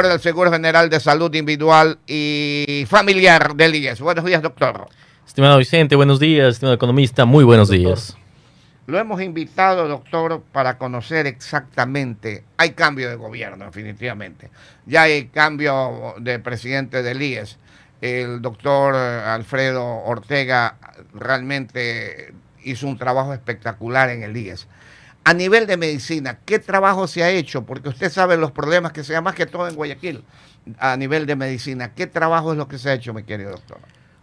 del Seguro General de Salud Individual y Familiar del IES. Buenos días, doctor. Estimado Vicente, buenos días. Estimado economista, muy buenos días. Lo hemos invitado, doctor, para conocer exactamente. Hay cambio de gobierno, definitivamente. Ya hay cambio de presidente del IES. El doctor Alfredo Ortega realmente hizo un trabajo espectacular en el IES a nivel de medicina, ¿qué trabajo se ha hecho? Porque usted sabe los problemas que se dan más que todo en Guayaquil, a nivel de medicina. ¿Qué trabajo es lo que se ha hecho, mi querido doctor?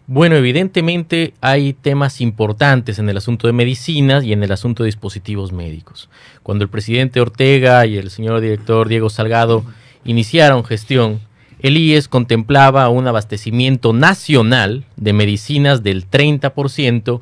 Bueno, evidentemente hay temas importantes en el asunto de medicinas y en el asunto de dispositivos médicos. Cuando el presidente Ortega y el señor director Diego Salgado iniciaron gestión, el IES contemplaba un abastecimiento nacional de medicinas del 30%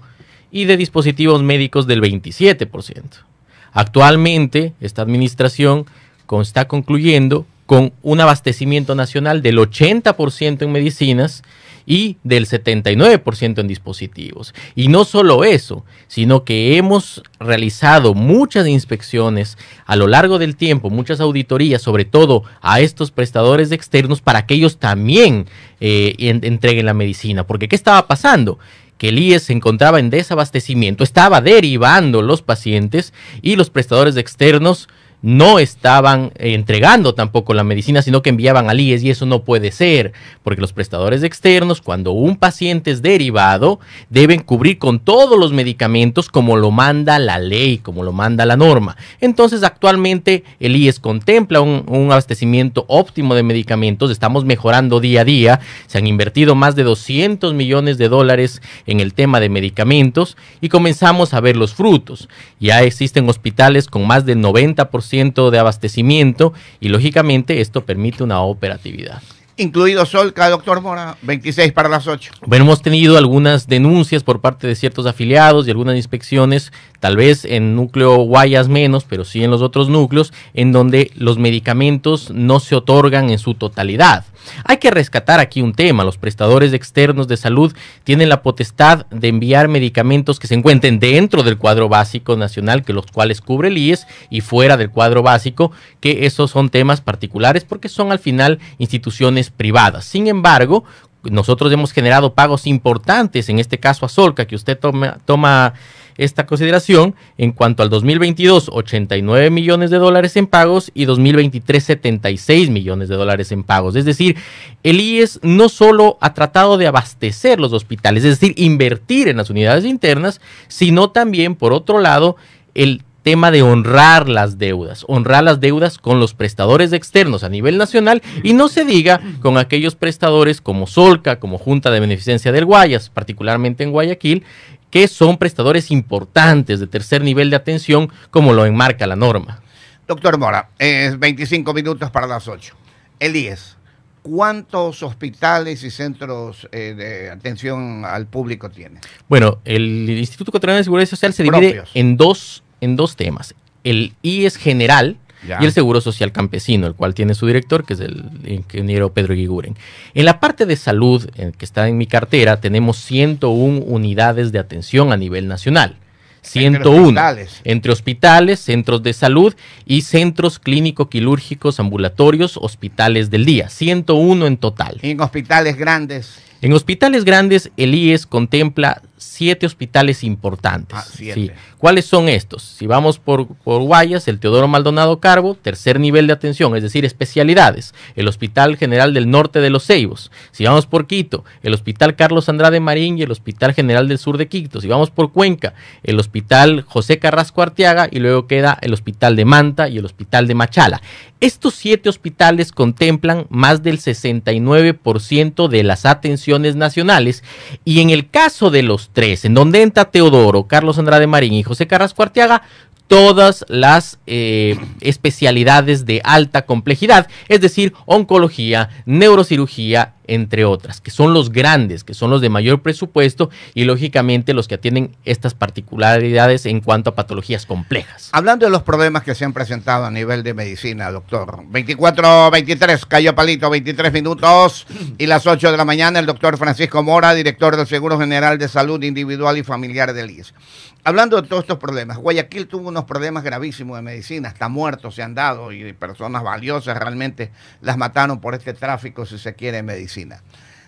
y de dispositivos médicos del 27%. Actualmente, esta administración consta está concluyendo con un abastecimiento nacional del 80% en medicinas y del 79% en dispositivos. Y no solo eso, sino que hemos realizado muchas inspecciones a lo largo del tiempo, muchas auditorías, sobre todo a estos prestadores externos, para que ellos también eh, entreguen la medicina. Porque ¿qué estaba pasando? que el IES se encontraba en desabastecimiento, estaba derivando los pacientes y los prestadores externos no estaban eh, entregando tampoco la medicina, sino que enviaban al IES y eso no puede ser, porque los prestadores externos, cuando un paciente es derivado, deben cubrir con todos los medicamentos como lo manda la ley, como lo manda la norma. Entonces, actualmente el IES contempla un, abastecimiento óptimo de medicamentos, estamos mejorando día a día, se han invertido más de 200 millones de dólares en el tema de medicamentos y comenzamos a ver los frutos. Ya existen hospitales con más del 90% de abastecimiento y lógicamente esto permite una operatividad incluido Solca, doctor Mora, 26 para las 8. Bueno, hemos tenido algunas denuncias por parte de ciertos afiliados y algunas inspecciones, tal vez en núcleo Guayas menos, pero sí en los otros núcleos, en donde los medicamentos no se otorgan en su totalidad. Hay que rescatar aquí un tema, los prestadores externos de salud tienen la potestad de enviar medicamentos que se encuentren dentro del cuadro básico nacional, que los cuales cubre el IES, y fuera del cuadro básico, que esos son temas particulares porque son al final instituciones privadas. Sin embargo, nosotros hemos generado pagos importantes, en este caso a Solca, que usted toma, toma esta consideración, en cuanto al 2022, 89 millones de dólares en pagos y 2023, 76 millones de dólares en pagos. Es decir, el IES no solo ha tratado de abastecer los hospitales, es decir, invertir en las unidades internas, sino también, por otro lado, el tema de honrar las deudas, honrar las deudas con los prestadores externos a nivel nacional y no se diga con aquellos prestadores como Solca, como Junta de Beneficencia del Guayas, particularmente en Guayaquil, que son prestadores importantes de tercer nivel de atención como lo enmarca la norma. Doctor Mora, es 25 minutos para las 8. Elías, ¿cuántos hospitales y centros eh, de atención al público tiene? Bueno, el Instituto Ecuatoriano de Seguridad Social se divide en dos en dos temas. El IES general y el Seguro Social Campesino, el cual tiene su director, que es el ingeniero Pedro Guiguren. En la parte de salud, que está en mi cartera, tenemos 101 unidades de atención a nivel nacional. 101 entre hospitales. entre hospitales, centros de salud y centros clínico-quirúrgicos ambulatorios, hospitales del día, 101 en total. En hospitales grandes. En hospitales grandes, el IES contempla siete hospitales importantes. Ah, ¿Cuáles son estos? Si vamos por, Guayas, el Teodoro Maldonado Carbo, tercer nivel de atención, es decir, especialidades, el Hospital General del Norte de los Ceibos. Si vamos por Quito, el Hospital Carlos Andrade Marín y el Hospital General del Sur de Quito. Si vamos por Cuenca, el Hospital José Carrasco Arteaga y luego queda el Hospital de Manta y el Hospital de Machala. Estos siete hospitales contemplan más del 69% de las atenciones nacionales y en el caso de los en donde entra Teodoro, Carlos Andrade Marín y José Carrasco Arteaga, todas las eh, especialidades de alta complejidad, es decir, oncología, neurocirugía, entre otras, que son los grandes, que son los de mayor presupuesto y lógicamente los que atienden estas particularidades en cuanto a patologías complejas. Hablando de los problemas que se han presentado a nivel de medicina, doctor, 24-23, cayó palito, 23 minutos y las 8 de la mañana, el doctor Francisco Mora, director del Seguro General de Salud Individual y Familiar del IS. E hablando de todos estos problemas, Guayaquil tuvo unos problemas gravísimos de medicina, hasta muertos se han dado y personas valiosas realmente las mataron por este tráfico, si se quiere, medicina.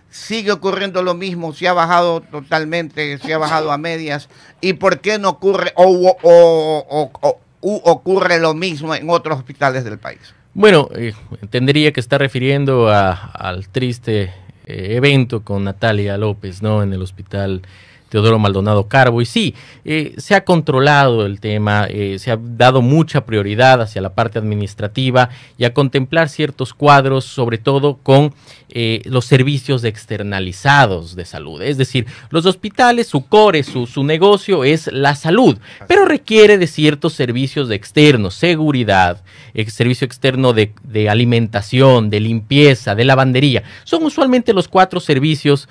Sigue ocurriendo lo mismo, se ha bajado totalmente, se ha bajado a medias. ¿Y por qué no ocurre o, ocurre lo mismo en otros hospitales del país? Bueno, eh, tendría que estar refiriendo al triste eh, evento con Natalia López, ¿no? En el hospital Teodoro Maldonado Carbo. Y sí, eh, se ha controlado el tema, eh, se ha dado mucha prioridad hacia la parte administrativa y a contemplar ciertos cuadros, sobre todo con eh, los servicios externalizados de salud. Es decir, los hospitales, su core, su, su negocio es la salud, pero requiere de ciertos servicios externos, seguridad, servicio externo de, de, alimentación, de limpieza, de lavandería. Son usualmente los cuatro servicios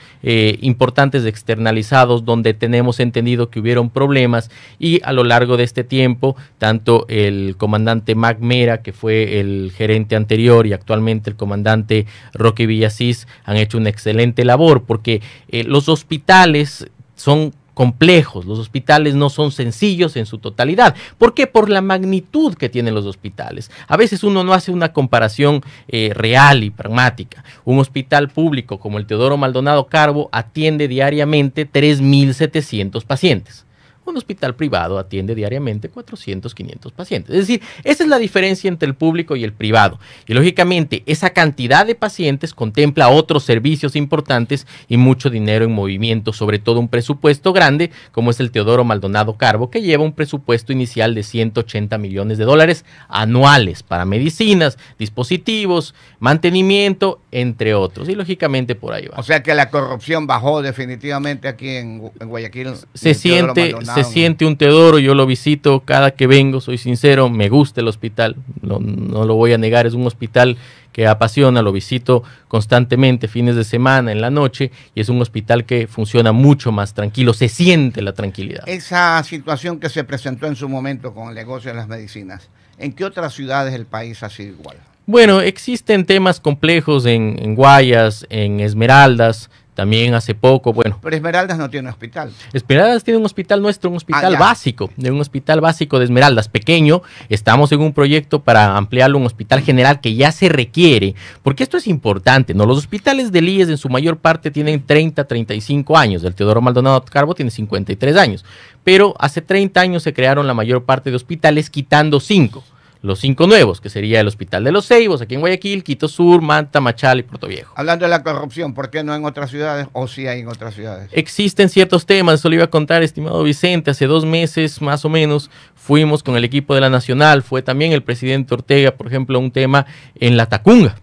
importantes externalizados donde tenemos entendido que hubieron problemas y a lo largo de este tiempo, tanto el comandante Mac Mera, que fue el gerente anterior y actualmente el comandante Roque Villasís, han hecho una excelente labor porque eh, los hospitales son complejos, los hospitales no son sencillos en su totalidad. ¿Por qué? Por la magnitud que tienen los hospitales. A veces uno no hace una comparación eh, real y pragmática. Un hospital público como el Teodoro Maldonado Carbo atiende diariamente 3.700 pacientes un hospital privado atiende diariamente 400, 500 pacientes. Es decir, esa es la diferencia entre el público y el privado. Y lógicamente, esa cantidad de pacientes contempla otros servicios importantes y mucho dinero en movimiento, sobre todo un presupuesto grande como es el Teodoro Maldonado Carbo, que lleva un presupuesto inicial de 180 millones de dólares anuales para medicinas, dispositivos, mantenimiento, entre otros. Y lógicamente por ahí va. O sea que la corrupción bajó definitivamente aquí en, Guayaquil. Se siente, se siente un Teodoro, yo lo visito cada que vengo, soy sincero, me gusta el hospital, no, lo voy a negar, es un hospital que apasiona, lo visito constantemente, fines de semana, en la noche, y es un hospital que funciona mucho más tranquilo, se siente la tranquilidad. Esa situación que se presentó en su momento con el negocio de las medicinas, ¿en qué otras ciudades del país ha sido igual? Bueno, existen temas complejos en Guayas, en Esmeraldas, también hace poco, bueno. Pero Esmeraldas no tiene hospital. Esmeraldas tiene un hospital nuestro, un hospital ah, básico, de un hospital básico de Esmeraldas, pequeño. Estamos en un proyecto para ampliarlo un hospital general que ya se requiere, porque esto es importante, ¿no? Los hospitales de Líes en su mayor parte tienen 30, 35 años. El Teodoro Maldonado Carbo tiene 53 años, pero hace 30 años se crearon la mayor parte de hospitales quitando 5 los cinco nuevos, que sería el Hospital de los Ceibos, aquí en Guayaquil, Quito Sur, Manta, Machal y Puerto Viejo. Hablando de la corrupción, ¿por qué no en otras ciudades o si hay en otras ciudades? Existen ciertos temas, eso lo iba a contar, estimado Vicente, hace dos meses más o menos fuimos con el equipo de la Nacional, fue también el presidente Ortega, por ejemplo, un tema en la Tacunga,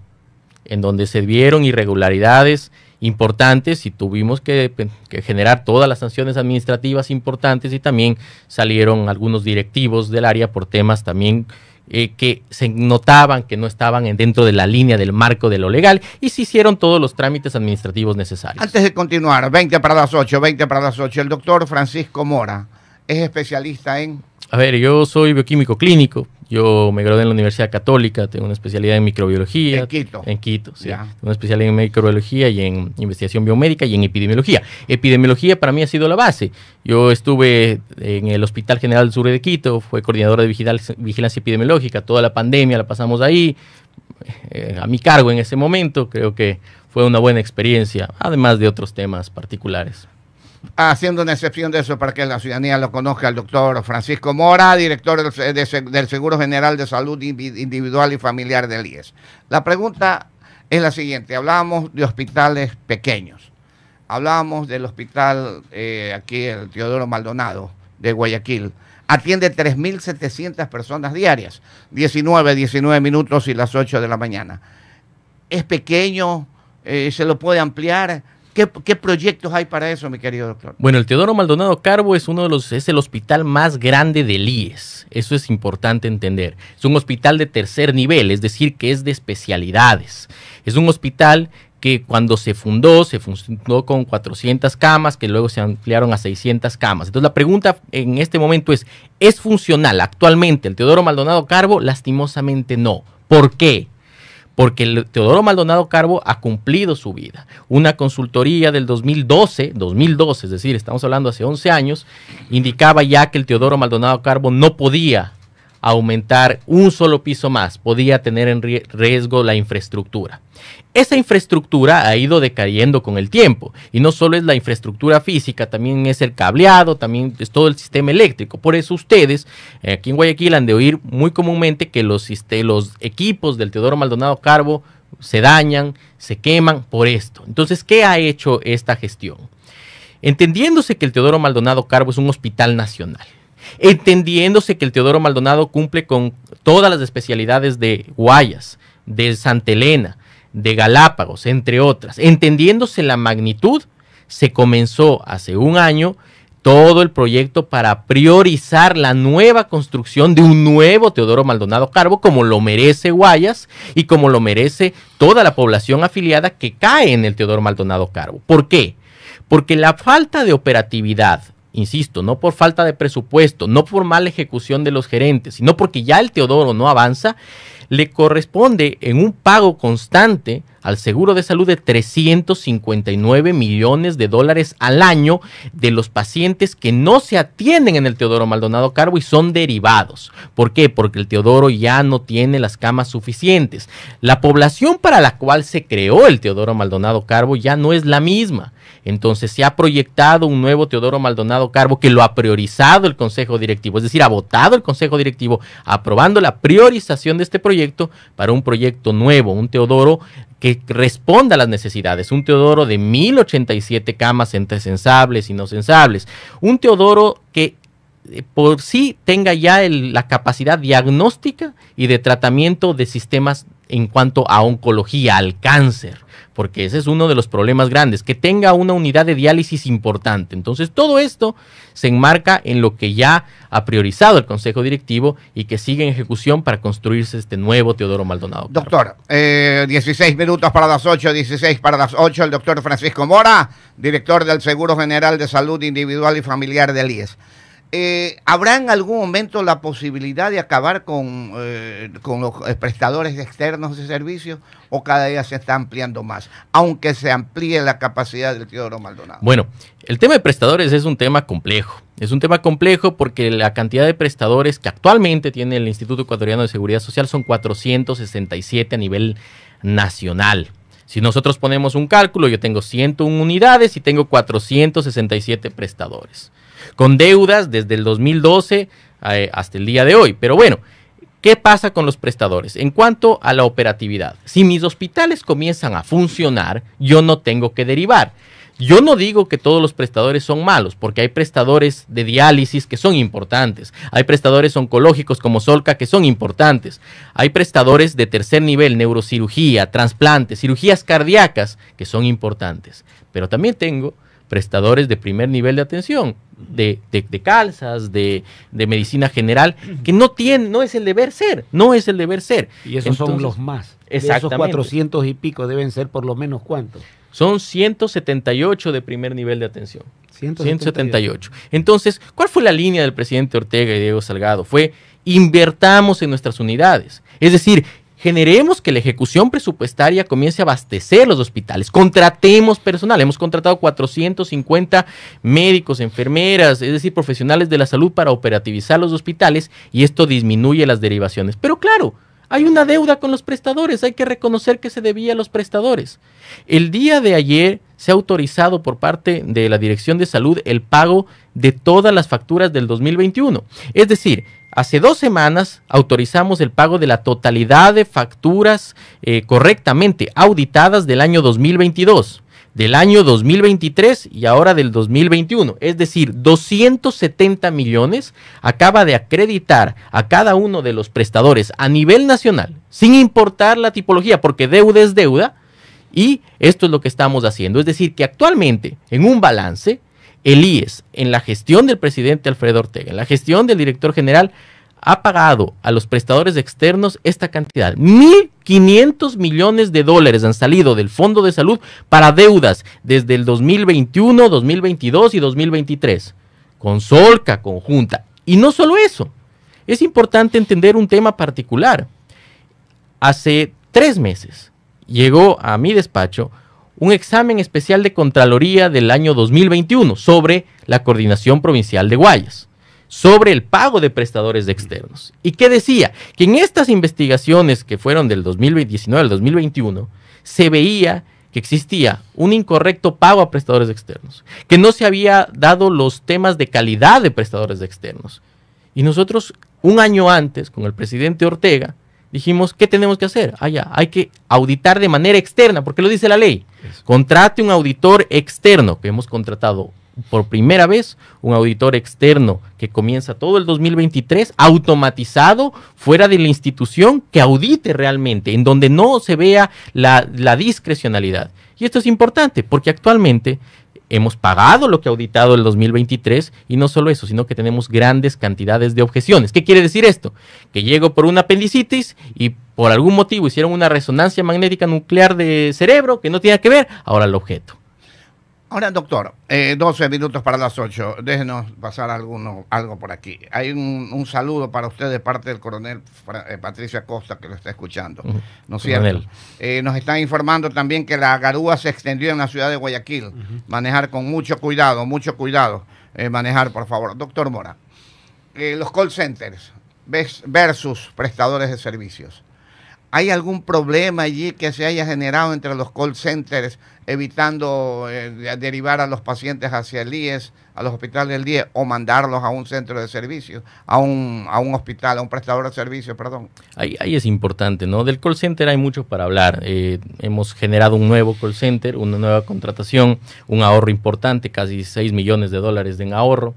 en donde se vieron irregularidades importantes y tuvimos que, generar todas las sanciones administrativas importantes y también salieron algunos directivos del área por temas también eh, que se notaban que no estaban dentro de la línea del marco de lo legal y se hicieron todos los trámites administrativos necesarios. Antes de continuar, 20 para las 8, 20 para las 8, el doctor Francisco Mora es especialista en... A ver, yo soy bioquímico clínico, yo me gradué en la Universidad Católica, tengo una especialidad en microbiología. En Quito. En Quito, sí. Tengo una especialidad en microbiología y en investigación biomédica y en epidemiología. Epidemiología para mí ha sido la base. Yo estuve en el Hospital General del Sur de Quito, fue coordinador de vigilancia epidemiológica, toda la pandemia la pasamos ahí, eh, a mi cargo en ese momento, creo que fue una buena experiencia, además de otros temas particulares haciendo una excepción de eso para que la ciudadanía lo conozca, el doctor Francisco Mora, director del, Seguro General de Salud Individual y Familiar del IES. La pregunta es la siguiente, hablábamos de hospitales pequeños, hablábamos del hospital eh, aquí, el Teodoro Maldonado de Guayaquil, atiende 3.700 personas diarias, 19, 19 minutos y las 8 de la mañana. Es pequeño, eh, se lo puede ampliar ¿Qué, proyectos hay para eso, mi querido doctor? Bueno, el Teodoro Maldonado Carbo es uno de los, es el hospital más grande del IES. Eso es importante entender. Es un hospital de tercer nivel, es decir, que es de especialidades. Es un hospital que cuando se fundó, se fundó con 400 camas, que luego se ampliaron a 600 camas. Entonces la pregunta en este momento es, ¿es funcional actualmente el Teodoro Maldonado Carbo? Lastimosamente no. ¿Por qué? porque el Teodoro Maldonado Carbo ha cumplido su vida. Una consultoría del 2012, 2012, es decir, estamos hablando hace 11 años, indicaba ya que el Teodoro Maldonado Carbo no podía aumentar un solo piso más podía tener en riesgo la infraestructura. Esa infraestructura ha ido decayendo con el tiempo y no solo es la infraestructura física, también es el cableado, también es todo el sistema eléctrico. Por eso ustedes eh, aquí en Guayaquil han de oír muy comúnmente que los, equipos del Teodoro Maldonado Carbo se dañan, se queman por esto. Entonces, ¿qué ha hecho esta gestión? Entendiéndose que el Teodoro Maldonado Carbo es un hospital nacional, entendiéndose que el Teodoro Maldonado cumple con todas las especialidades de Guayas, de Santa Elena, de Galápagos, entre otras. Entendiéndose la magnitud, se comenzó hace un año todo el proyecto para priorizar la nueva construcción de un nuevo Teodoro Maldonado Carbo, como lo merece Guayas y como lo merece toda la población afiliada que cae en el Teodoro Maldonado Carbo. ¿Por qué? Porque la falta de operatividad insisto, no por falta de presupuesto, no por mala ejecución de los gerentes, sino porque ya el Teodoro no avanza, le corresponde en un pago constante al seguro de salud de 359 millones de dólares al año de los pacientes que no se atienden en el Teodoro Maldonado Carbo y son derivados. ¿Por qué? Porque el Teodoro ya no tiene las camas suficientes. La población para la cual se creó el Teodoro Maldonado Carbo ya no es la misma. Entonces se ha proyectado un nuevo Teodoro Maldonado Carbo que lo ha priorizado el Consejo Directivo, es decir, ha votado el Consejo Directivo aprobando la priorización de este proyecto para un proyecto nuevo, un Teodoro que responda a las necesidades. Un Teodoro de 1087 camas entre sensables y no sensables. Un Teodoro que eh, por sí tenga ya la capacidad diagnóstica y de tratamiento de sistemas en cuanto a oncología, al cáncer, porque ese es uno de los problemas grandes, que tenga una unidad de diálisis importante. Entonces, todo esto se enmarca en lo que ya ha priorizado el Consejo Directivo y que sigue en ejecución para construirse este nuevo Teodoro Maldonado. Doctor, 16 eh, minutos para las 8, 16 para las 8, el doctor Francisco Mora, director del Seguro General de Salud Individual y Familiar del IES. Eh, ¿habrá en algún momento la posibilidad de acabar con, eh, con los eh, prestadores externos de servicios o cada día se está ampliando más, aunque se amplíe la capacidad del Teodoro Maldonado? Bueno, el tema de prestadores es un tema complejo. Es un tema complejo porque la cantidad de prestadores que actualmente tiene el Instituto Ecuatoriano de Seguridad Social son 467 a nivel nacional. Si nosotros ponemos un cálculo, yo tengo 101 unidades y tengo 467 prestadores con deudas desde el 2012 eh, hasta el día de hoy. Pero bueno, ¿qué pasa con los prestadores? En cuanto a la operatividad, si mis hospitales comienzan a funcionar, yo no tengo que derivar. Yo no digo que todos los prestadores son malos, porque hay prestadores de diálisis que son importantes, hay prestadores oncológicos como Solca que son importantes, hay prestadores de tercer nivel, neurocirugía, trasplantes, cirugías cardíacas que son importantes, pero también tengo prestadores de primer nivel de atención, de, calzas, de, medicina general, que no tienen, no es el deber ser, no es el deber ser. Y esos son los más. esos 400 y pico deben ser por lo menos cuántos. Son 178 de primer nivel de atención. 178. Entonces, ¿cuál fue la línea del presidente Ortega y Diego Salgado? Fue invertamos en nuestras unidades. Es decir, generemos que la ejecución presupuestaria comience a abastecer los hospitales, contratemos personal, hemos contratado 450 médicos, enfermeras, es decir, profesionales de la salud para operativizar los hospitales y esto disminuye las derivaciones. Pero claro, hay una deuda con los prestadores, hay que reconocer que se debía a los prestadores. El día de ayer se ha autorizado por parte de la Dirección de Salud el pago de todas las facturas del 2021. Es decir, hace dos semanas autorizamos el pago de la totalidad de facturas eh, correctamente auditadas del año 2022 del año 2023 y ahora del 2021. Es decir, 270 millones acaba de acreditar a cada uno de los prestadores a nivel nacional, sin importar la tipología, porque deuda es deuda. Y esto es lo que estamos haciendo. Es decir, que actualmente en un balance el e en la gestión del presidente Alfredo Ortega, en la gestión del director general, ha pagado a los prestadores externos esta cantidad. 1.500 millones de dólares han salido del Fondo de Salud para deudas desde el 2021, 2022 y 2023, con Solca conjunta. Y no solo eso, es importante entender un tema particular. Hace tres meses llegó a mi despacho un examen especial de Contraloría del año 2021 sobre la coordinación provincial de Guayas, sobre el pago de prestadores de externos. ¿Y qué decía? Que en estas investigaciones que fueron del 2019 al 2021, se veía que existía un incorrecto pago a prestadores externos, que no se había dado los temas de calidad de prestadores de externos. Y nosotros, un año antes, con el presidente Ortega, dijimos, ¿qué tenemos que hacer? Ah, ya, hay que auditar de manera externa, porque lo dice la ley. Contrate un auditor externo, que hemos contratado por primera vez un auditor externo que comienza todo el 2023 automatizado fuera de la institución que audite realmente, en donde no se vea la discrecionalidad. Y esto es importante porque actualmente hemos pagado lo que ha auditado el 2023 y no solo eso, sino que tenemos grandes cantidades de objeciones. ¿Qué quiere decir esto? Que llego por una apendicitis y por algún motivo hicieron una resonancia magnética nuclear de cerebro que no tiene que ver, ahora el objeto. Ahora, doctor, 12 eh, minutos para las 8. Déjenos pasar alguno, algo por aquí. Hay un, saludo para usted de parte del coronel eh, Patricia Costa que lo está escuchando. Eh, nos están informando también que la garúa se extendió en la ciudad de Guayaquil. Manejar con mucho cuidado, mucho cuidado. manejar, por favor. Doctor Mora, los call centers versus prestadores de servicios. ¿Hay algún problema allí que se haya generado entre los call centers evitando eh, derivar a los pacientes hacia el IES, a los hospitales del IES o mandarlos a un centro de servicio, a un, hospital, a un prestador de servicios, perdón? Ahí, es importante, ¿no? Del call center hay mucho para hablar. Eh, hemos generado un nuevo call center, una nueva contratación, un ahorro importante, casi 6 millones de dólares en ahorro.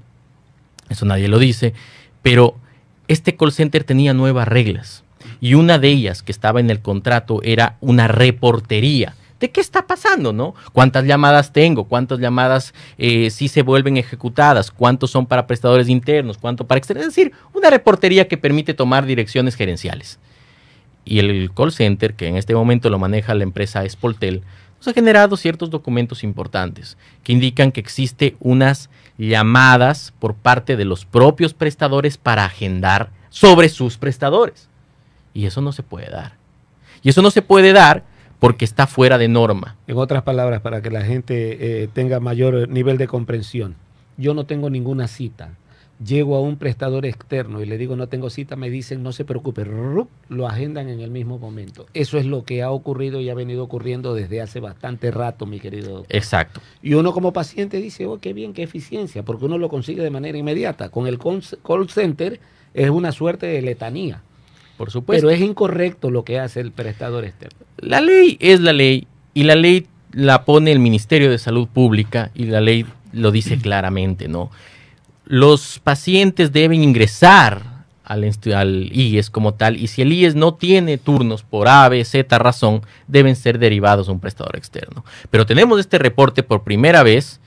Eso nadie lo dice, pero este call center tenía nuevas reglas y una de ellas que estaba en el contrato era una reportería de qué está pasando, ¿no? ¿Cuántas llamadas tengo? ¿Cuántas llamadas si eh, sí se vuelven ejecutadas? ¿Cuántos son para prestadores internos? ¿Cuánto para externos? Es decir, una reportería que permite tomar direcciones gerenciales. Y el call center, que en este momento lo maneja la empresa Spoltel, nos ha generado ciertos documentos importantes que indican que existe unas llamadas por parte de los propios prestadores para agendar sobre sus prestadores. Y eso no se puede dar. Y eso no se puede dar porque está fuera de norma. En otras palabras, para que la gente eh, tenga mayor nivel de comprensión, yo no tengo ninguna cita. Llego a un prestador externo y le digo no tengo cita, me dicen no se preocupe, lo agendan en el mismo momento. Eso es lo que ha ocurrido y ha venido ocurriendo desde hace bastante rato, mi querido doctor. Exacto. Y uno como paciente dice, oh, qué bien, qué eficiencia, porque uno lo consigue de manera inmediata. Con el call center es una suerte de letanía por supuesto. Pero es incorrecto lo que hace el prestador externo. La ley es la ley y la ley la pone el Ministerio de Salud Pública y la ley lo dice claramente, ¿no? Los pacientes deben ingresar al, IES como tal y si el IES no tiene turnos por A, B, Z razón, deben ser derivados a un prestador externo. Pero tenemos este reporte por primera vez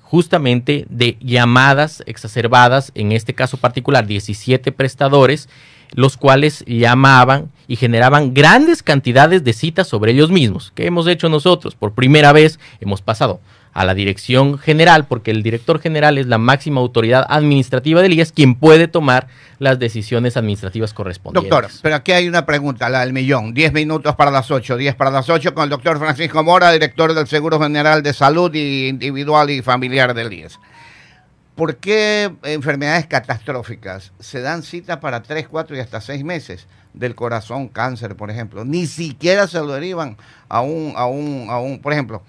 justamente de llamadas exacerbadas, en este caso particular 17 prestadores los cuales llamaban y generaban grandes cantidades de citas sobre ellos mismos. ¿Qué hemos hecho nosotros? Por primera vez hemos pasado a la dirección general, porque el director general es la máxima autoridad administrativa del IES, quien puede tomar las decisiones administrativas correspondientes. Doctor, pero aquí hay una pregunta, la del millón. Diez minutos para las ocho, diez para las ocho, con el doctor Francisco Mora, director del Seguro General de Salud Individual y Familiar del IES. ¿Por qué enfermedades catastróficas se dan cita para 3, 4 y hasta 6 meses del corazón, cáncer, por ejemplo? Ni siquiera se lo derivan a un, a un, a un, por ejemplo,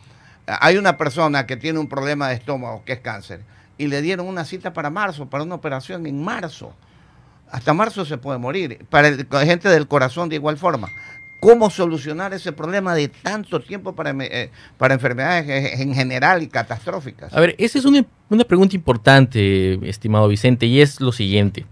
hay una persona que tiene un problema de estómago que es cáncer y le dieron una cita para marzo, para una operación en marzo. Hasta marzo se puede morir. Para gente del corazón de igual forma cómo solucionar ese problema de tanto tiempo para, eh, para enfermedades en general y catastróficas. A ver, esa es una, una pregunta importante, estimado Vicente, y es lo siguiente.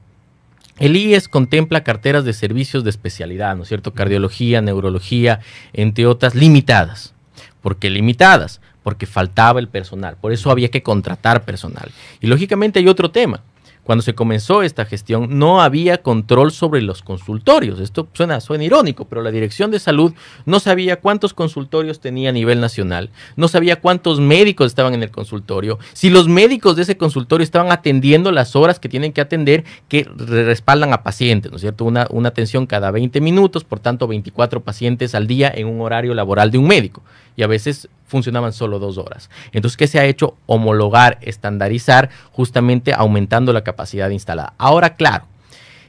El IES contempla carteras de servicios de especialidad, ¿no es cierto? Cardiología, neurología, entre otras, limitadas. ¿Por qué limitadas? Porque faltaba el personal, por eso había que contratar personal. Y lógicamente hay otro tema cuando se comenzó esta gestión, no había control sobre los consultorios. Esto suena, suena irónico, pero la Dirección de Salud no sabía cuántos consultorios tenía a nivel nacional, no sabía cuántos médicos estaban en el consultorio, si los médicos de ese consultorio estaban atendiendo las horas que tienen que atender que respaldan a pacientes, ¿no es cierto? Una, una atención cada 20 minutos, por tanto 24 pacientes al día en un horario laboral de un médico. Y a veces funcionaban solo dos horas. Entonces, ¿qué se ha hecho? Homologar, estandarizar, justamente aumentando la capacidad instalada. Ahora, claro,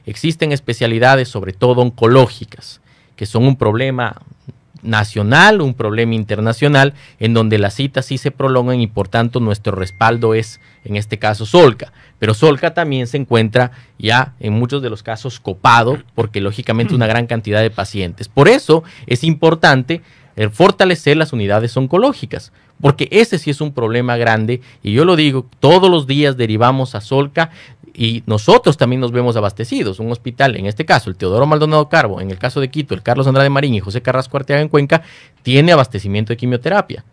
existen especialidades, sobre todo oncológicas, que son un problema nacional, un problema internacional, en donde las citas sí se prolongan y por tanto nuestro respaldo es, en este caso, Solca. Pero Solca también se encuentra ya en muchos de los casos copado, porque lógicamente una gran cantidad de pacientes. Por eso es importante el fortalecer las unidades oncológicas, porque ese sí es un problema grande y yo lo digo, todos los días derivamos a Solca y nosotros también nos vemos abastecidos. Un hospital, en este caso el Teodoro Maldonado Carbo, en el caso de Quito, el Carlos Andrade Marín y José Carrasco Arteaga en Cuenca, tiene abastecimiento de quimioterapia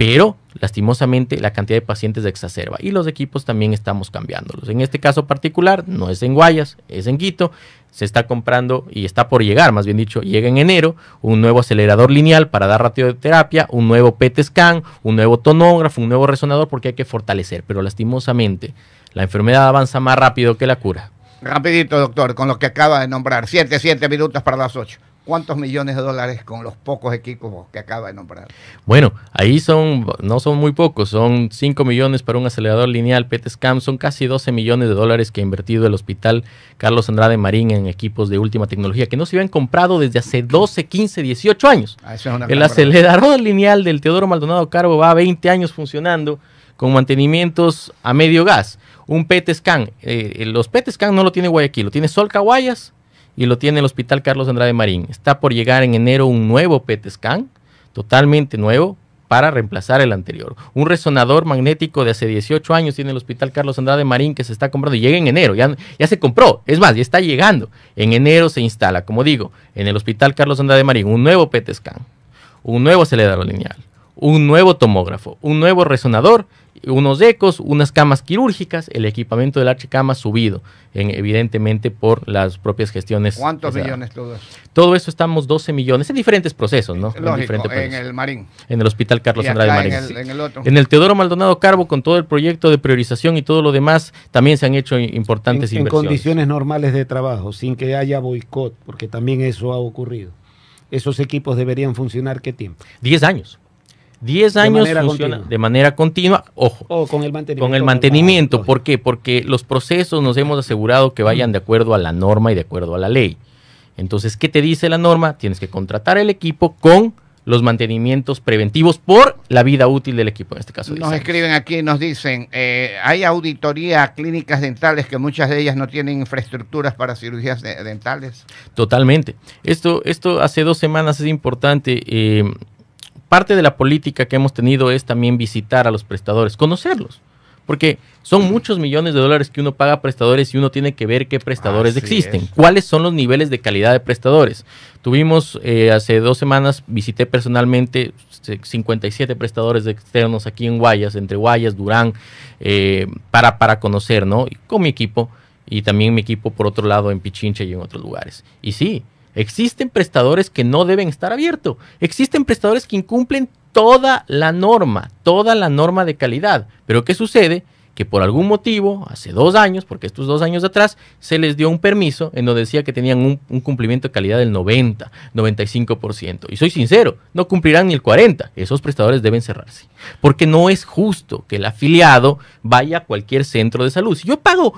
pero lastimosamente la cantidad de pacientes exacerba y los equipos también estamos cambiándolos. En este caso particular no es en Guayas, es en Quito, se está comprando y está por llegar, más bien dicho, llega en enero un nuevo acelerador lineal para dar terapia, un nuevo PET scan, un nuevo tonógrafo, un nuevo resonador porque hay que fortalecer, pero lastimosamente la enfermedad avanza más rápido que la cura. Rapidito, doctor, con lo que acaba de nombrar, 7, 7 minutos para las 8 cuántos millones de dólares con los pocos equipos que acaba de nombrar. Bueno, ahí son, no son muy pocos, son 5 millones para un acelerador lineal PET-SCAM, son casi 12 millones de dólares que ha invertido el hospital Carlos Andrade Marín en equipos de última tecnología que no se habían comprado desde hace 12, 15, 18 años. Ah, el acelerador lineal del Teodoro Maldonado Carbo va a 20 años funcionando con mantenimientos a medio gas. Un PET eh, eh, los PET no lo tiene Guayaquil, lo tiene Sol Caguayas, y lo tiene el Hospital Carlos Andrade Marín. Está por llegar en enero un nuevo PET scan, totalmente nuevo, para reemplazar el anterior. Un resonador magnético de hace 18 años tiene el Hospital Carlos Andrade Marín que se está comprando y llega en enero, ya, ya se compró, es más, ya está llegando. En enero se instala, como digo, en el Hospital Carlos Andrade Marín un nuevo PET scan, un nuevo acelerador lineal, un nuevo tomógrafo, un nuevo resonador unos ecos, unas camas quirúrgicas, el equipamiento del H-Cama subido, evidentemente por las propias gestiones. ¿Cuántos millones todo eso? Todo eso estamos 12 millones en diferentes procesos, ¿no? Lógico, en, el Marín. En el Hospital Carlos Andrade Marín. En el, otro. en el Teodoro Maldonado Carbo, con todo el proyecto de priorización y todo lo demás, también se han hecho importantes inversiones. En condiciones normales de trabajo, sin que haya boicot, porque también eso ha ocurrido. ¿Esos equipos deberían funcionar qué tiempo? 10 años. 10 años de manera continua. de manera continua, ojo. con el mantenimiento. Con el mantenimiento. ¿Por qué? Porque los procesos nos hemos asegurado que vayan de acuerdo a la norma y de acuerdo a la ley. Entonces, ¿qué te dice la norma? Tienes que contratar el equipo con los mantenimientos preventivos por la vida útil del equipo, en este caso. Nos escriben aquí nos dicen, eh, hay auditoría a clínicas dentales que muchas de ellas no tienen infraestructuras para cirugías dentales. Totalmente. Esto, esto hace dos semanas es importante. Eh, parte de la política que hemos tenido es también visitar a los prestadores, conocerlos. Porque son muchos millones de dólares que uno paga a prestadores y uno tiene que ver qué prestadores existen, cuáles son los niveles de calidad de prestadores. Tuvimos eh, hace dos semanas, visité personalmente 57 prestadores externos aquí en Guayas, entre Guayas, Durán, eh, para, para conocer, ¿no? con mi equipo y también mi equipo por otro lado en Pichincha y en otros lugares. Y sí, Existen prestadores que no deben estar abiertos. Existen prestadores que incumplen toda la norma, toda la norma de calidad. Pero ¿qué sucede? Que por algún motivo, hace dos años, porque estos dos años atrás, se les dio un permiso en donde decía que tenían un, un, cumplimiento de calidad del 90, 95%. Y soy sincero, no cumplirán ni el 40%. Esos prestadores deben cerrarse. Porque no es justo que el afiliado vaya a cualquier centro de salud. Si yo pago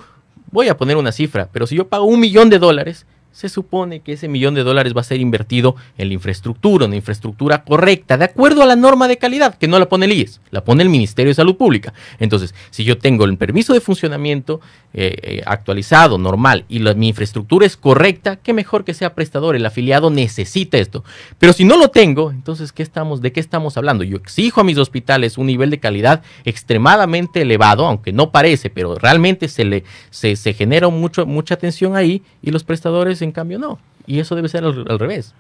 voy a poner una cifra, pero si yo pago un millón de dólares, se supone que ese millón de dólares va a ser invertido en la infraestructura, una infraestructura correcta, de acuerdo a la norma de calidad, que no la pone el IES, la pone el Ministerio de Salud Pública. Entonces, si yo tengo el permiso de funcionamiento eh, eh, actualizado, normal, y mi infraestructura es correcta, qué mejor que sea prestador, el afiliado necesita esto. Pero si no lo tengo, entonces, ¿qué estamos, ¿de qué estamos hablando? Yo exijo a mis hospitales un nivel de calidad extremadamente elevado, aunque no parece, pero realmente se, le, se, genera mucho, mucha atención ahí y los prestadores en cambio no. Y eso debe ser al, revés.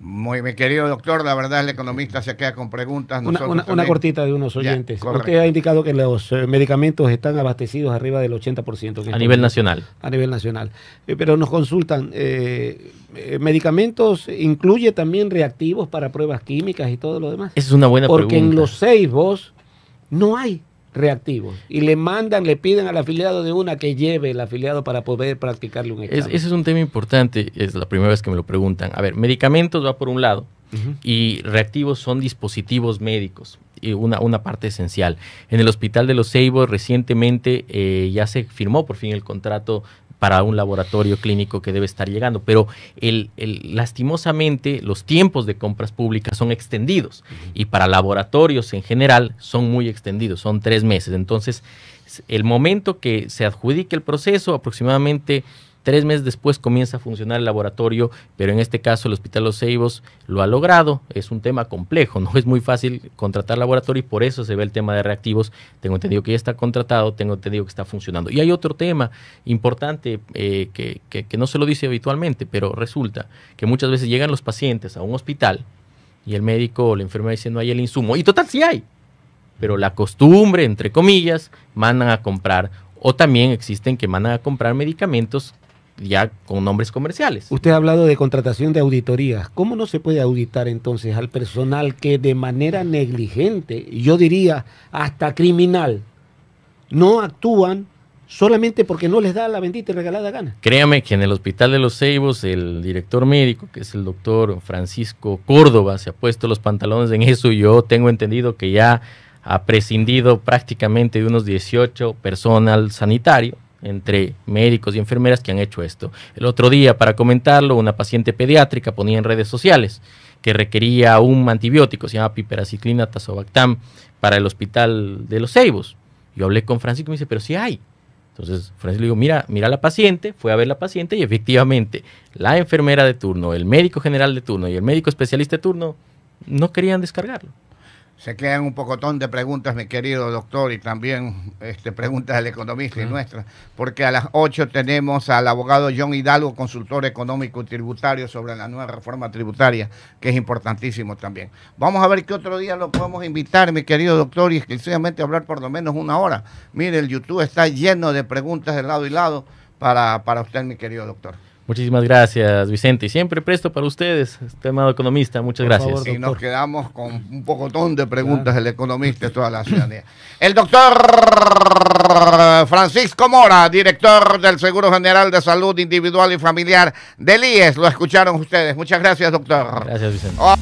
Muy, mi querido doctor, la verdad el economista se queda con preguntas. Una, cortita de unos oyentes. porque ha indicado que los eh, medicamentos están abastecidos arriba del 80%. A nivel nacional. A nivel nacional. Eh, pero nos consultan, eh, ¿medicamentos incluye también reactivos para pruebas químicas y todo lo demás? Esa es una buena pregunta. Porque en los seis vos no hay reactivos y le mandan, le piden al afiliado de una que lleve el afiliado para poder practicarle un examen. ese es un tema importante, es la primera vez que me lo preguntan. A ver, medicamentos va por un lado y reactivos son dispositivos médicos, y una, una parte esencial. En el Hospital de los Ceibos recientemente eh, ya se firmó por fin el contrato para un laboratorio clínico que debe estar llegando. Pero el, lastimosamente los tiempos de compras públicas son extendidos y para laboratorios en general son muy extendidos, son tres meses. Entonces, el momento que se adjudique el proceso, aproximadamente Tres meses después comienza a funcionar el laboratorio, pero en este caso el Hospital Los Ceibos lo ha logrado. Es un tema complejo, no es muy fácil contratar laboratorio y por eso se ve el tema de reactivos. Tengo entendido que ya está contratado, tengo entendido que está funcionando. Y hay otro tema importante eh, que, que no se lo dice habitualmente, pero resulta que muchas veces llegan los pacientes a un hospital y el médico o la enfermera dice no hay el insumo. Y total, sí hay. Pero la costumbre, entre comillas, mandan a comprar. O también existen que mandan a comprar medicamentos ya con nombres comerciales. Usted ha hablado de contratación de auditorías. ¿Cómo no se puede auditar entonces al personal que de manera negligente, yo diría hasta criminal, no actúan solamente porque no les da la bendita y regalada gana? Créame que en el Hospital de los Ceibos el director médico, que es el doctor Francisco Córdoba, se ha puesto los pantalones en eso y yo tengo entendido que ya ha prescindido prácticamente de unos 18 personal sanitario entre médicos y enfermeras que han hecho esto. El otro día, para comentarlo, una paciente pediátrica ponía en redes sociales que requería un antibiótico, se llama piperaciclina tazobactam, para el hospital de los Ceibos. Yo hablé con Francisco y me dice, pero si sí hay. Entonces, Francisco le digo, mira, mira la paciente, fue a ver la paciente y efectivamente la enfermera de turno, el médico general de turno y el médico especialista de turno no querían descargarlo se quedan un pocotón de preguntas, mi querido doctor, y también este, preguntas del economista y nuestra, porque a las 8 tenemos al abogado John Hidalgo, consultor económico y tributario sobre la nueva reforma tributaria, que es importantísimo también. Vamos a ver qué otro día lo podemos invitar, mi querido doctor, y exclusivamente hablar por lo menos una hora. Mire, el YouTube está lleno de preguntas de lado y lado para, para usted, mi querido doctor. Muchísimas gracias, Vicente. Y siempre presto para ustedes, este amado economista. Muchas gracias. y nos quedamos con un pocotón de preguntas del economista de toda la ciudadanía. El doctor Francisco Mora, director del Seguro General de Salud Individual y Familiar del IES. Lo escucharon ustedes. Muchas gracias, doctor. Gracias, Vicente. Oh.